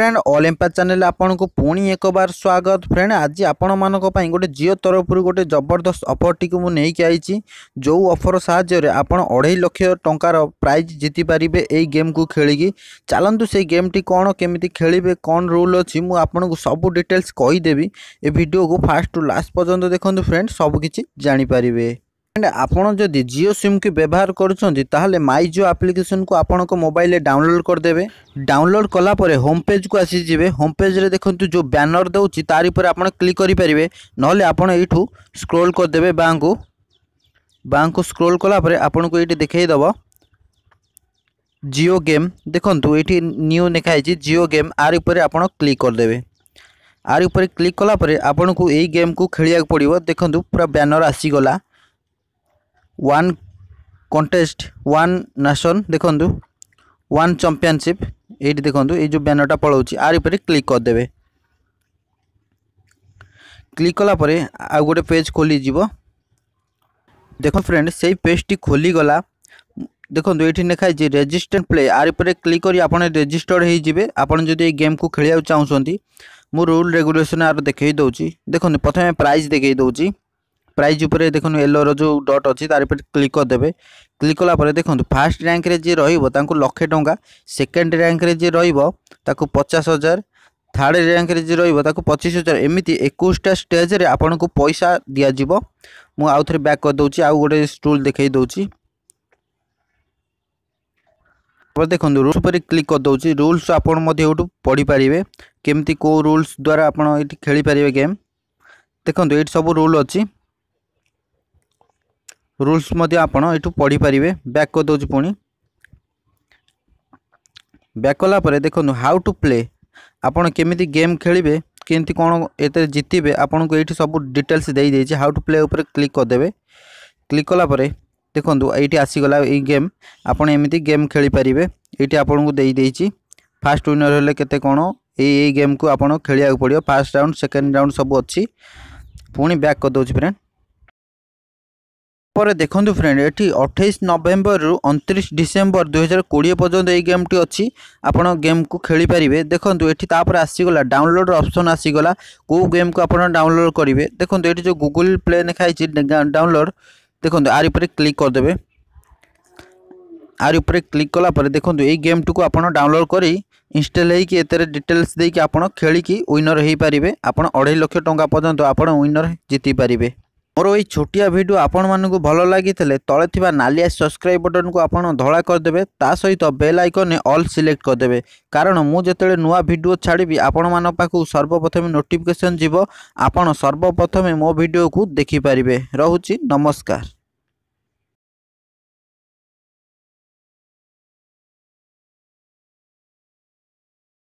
friend ଅଲିମ୍ପା channel ଆପଣଙ୍କୁ ପୁଣି ଏକବାର ସ୍ୱାଗତ ଫ୍ରେଣ୍ଡ ଆଜି ଆପଣମାନଙ୍କ ପାଇଁ ଗୋଟେ ଜିଓ ତରଫରୁ ଗୋଟେ ଜବରଦସ୍ତ ଅଫରଟିକୁ ମୁଁ ନେଇକି ଆଇଛି ଯେଉଁ ଅଫର ସାହାଯ୍ୟରେ ଆପଣ ଅଢ଼େଇ ଲକ୍ଷ ଟଙ୍କାର ପ୍ରାଇଜ୍ ଜିତିପାରିବେ ଏଇ ଗେମ୍କୁ ଖେଳିକି ଚାଲନ୍ତୁ ସେଇ ଗେମ୍ଟି କ'ଣ କେମିତି ଖେଳିବେ କ'ଣ ରୁଲ୍ ଅଛି ମୁଁ ଆପଣଙ୍କୁ ସବୁ ଡିଟେଲ୍ସ କହିଦେବି ଏ ଭିଡ଼ିଓକୁ ଫାଷ୍ଟରୁ ଲାଷ୍ଟ ପର୍ଯ୍ୟନ୍ତ ଦେଖନ୍ତୁ ଫ୍ରେଣ୍ଡ ସବୁକିଛି ଜାଣିପାରିବେ ଆଣ୍ଡ ଆପଣ ଯଦି ଜିଓ ସିମ୍କୁ ବ୍ୟବହାର କରୁଛନ୍ତି ତାହେଲେ ମାଇ ଜିଓ ଆପ୍ଲିକେସନ୍କୁ ଆପଣଙ୍କ ମୋବାଇଲରେ ଡାଉନଲୋଡ଼ କରିଦେବେ ଡାଉନଲୋଡ଼ କଲା ପରେ ହୋମ୍ ପେଜ୍କୁ ଆସିଯିବେ ହୋମ୍ ପେଜ୍ରେ ଦେଖନ୍ତୁ ଯେଉଁ ବ୍ୟାନର ଦେଉଛି ତାରି ଉପରେ ଆପଣ କ୍ଲିକ୍ କରିପାରିବେ ନହେଲେ ଆପଣ ଏଇଠୁ ସ୍କ୍ରୋଲ୍ କରିଦେବେ ବାଙ୍କୁ ବାଙ୍କୁ ସ୍କ୍ରୋଲ୍ କଲା ପରେ ଆପଣଙ୍କୁ ଏଇଠି ଦେଖାଇଦେବ ଜିଓ ଗେମ୍ ଦେଖନ୍ତୁ ଏଇଠି ନ୍ୟୁ ଲେଖା ହେଇଛି ଜିଓ ଗେମ୍ ଆରି ଉପରେ ଆପଣ କ୍ଲିକ୍ କରିଦେବେ ଆରି ଉପରେ କ୍ଲିକ୍ କଲା ପରେ ଆପଣଙ୍କୁ ଏଇ ଗେମ୍କୁ ଖେଳିବାକୁ ପଡ଼ିବ ଦେଖନ୍ତୁ ପୁରା ବ୍ୟାନର ଆସିଗଲା ওয়ান কন্টেস্ট ওয়ান নেସନ୍ ଦେଖନ୍ତୁ ওয়ান ଚମ୍ପିଅନସିପ୍ ଏଇଠି ଦେଖନ୍ତୁ ଏଇ ଯେଉଁ ବ୍ୟାନରଟା ପଳାଉଛି ଆରି ଉପରେ କ୍ଲିକ୍ କରିଦେବେ କ୍ଲିକ୍ କଲା ପରେ ଆଉ ଗୋଟେ ପେଜ୍ ଖୋଲିଯିବ ଦେଖନ୍ତୁ ଫ୍ରେଣ୍ଡ ସେଇ ପେଜ୍ଟି ଖୋଲିଗଲା ଦେଖନ୍ତୁ ଏଇଠି ଲେଖା ହେଇଛି ରେଜିଷ୍ଟେଡ଼ ପ୍ଲେ ଆରି ଉପରେ କ୍ଲିକ୍ କରି ଆପଣ ରେଜିଷ୍ଟର୍ଡ଼ ହେଇଯିବେ ଆପଣ ଯଦି ଏଇ ଗେମ୍କୁ ଖେଳିବାକୁ ଚାହୁଁଛନ୍ତି ମୁଁ ରୁଲ୍ ରେଗୁଲେସନ୍ ଆର ଦେଖାଇ ଦେଉଛି ଦେଖନ୍ତୁ ପ୍ରଥମେ ପ୍ରାଇସ୍ ଦେଖାଇ ଦେଉଛି ପ୍ରାଇଜ୍ ଉପରେ ଦେଖନ୍ତୁ ୟେଲୋର ଯେଉଁ ଡଟ୍ ଅଛି ତାର ଉପରେ କ୍ଲିକ୍ କରିଦେବେ କ୍ଲିକ୍ କଲାପରେ ଦେଖନ୍ତୁ ଫାର୍ଷ୍ଟ ର୍ୟାଙ୍କରେ ଯିଏ ରହିବ ତାଙ୍କୁ ଲକ୍ଷେ ଟଙ୍କା ସେକେଣ୍ଡ ର୍ୟାଙ୍କରେ ଯିଏ ରହିବ ତାକୁ ପଚାଶ ହଜାର থার্ড র্যাঙ্করে যে রহব তাকে পঁচিশ হাজার এমিতি একুশটা স্টেজে আপনার পয়সা দিয়াযিব মু আউথরে ব্যাক করেদি আউ গোটে স্টুল দেখাই দেছি তারপরে দেখুন রুলস উপরে ক্লিক করেদি রুলস আপনার মধ্যে এটু পড়িপারে কেমতি কেউ রুলস দ্বারা আপনার এটি খেলিপারে গেম দেখুন এটি সব রুল অ রুলস মধ্যে আপন এটু পড়িপারে ব্যাক করেদেছি পুঁ ব্যাক কলাপরে দেখুন হাউ টু প্লে আপনার কেমিতি গেম খেলবে কেমতি কোণ এতে জিতবে আপনার এইটি সব ডিটেলস দিয়ে দিয়েছি হাউ টু প্লে উপরে ক্লিক করেদেবে ক্লিক কলাপরে দেখুন এইটি আসিগলা এই গেম আপনার এমিতি গেম খেলিপারে এইটি আপনার দিয়ে দিয়েছি ফার্স্ট উইনর হলে কেতে কোণ এই এই গেম কু আপনার খেলা পড়ব ফার্স্ট রাউন্ড সেকেন্ড রাউন্ড সব অছি পুঁ ব্যাক করেদেছি ফ্রেন্ড তারপরে দেখুন ফ্রেন্ড এটি অঠেইশ নভেম্বরু অনতিরিশ ডিসেম্বর দুই হাজার কোড়িয়ে পর্যন্ত এই গেমটি অছি আপনার গেমকু খেলিপারে দেখুন এটি তাপরে আসিগলা ডাউনলোড অপসন আসিগলা কেউ গেমকু আপনার ডাউনলোড করবে দেখুন এটি যে গুগল প্লে লেখা হয়েছে ডাউনলোড দেখুন আর উপরে ক্লিক করদেবে আর উপরে ক্লিক কলাপরে দেখুন এই গেমটিকে আপনার ডাউনলোড করে ইনস্টল হয়েকি এতে ডিটেলস দিয়ে আপনার খেলিকি উইনর হয়ে পারে আপনার অড়াই লক্ষ টাকা পর্যন্ত আপনার উইনর জিতিপারে ମୋର ଏଇ ଛୋଟିଆ ଭିଡ଼ିଓ ଆପଣମାନଙ୍କୁ ଭଲ ଲାଗିଥିଲେ ତଳେ ଥିବା ନାଲିଆ ସବସ୍କ୍ରାଇବ୍ ବଟନ୍କୁ ଆପଣ ଧଳା କରିଦେବେ ତା ସହିତ ବେଲ୍ ଆଇକନ୍ରେ ଅଲ୍ ସିଲେକ୍ଟ କରିଦେବେ କାରଣ ମୁଁ ଯେତେବେଳେ ନୂଆ ଭିଡ଼ିଓ ଛାଡ଼ିବି ଆପଣମାନଙ୍କ ପାଖକୁ ସର୍ବପ୍ରଥମେ ନୋଟିଫିକେସନ୍ ଯିବ ଆପଣ ସର୍ବପ୍ରଥମେ ମୋ ଭିଡ଼ିଓକୁ ଦେଖିପାରିବେ ରହୁଛି ନମସ୍କାର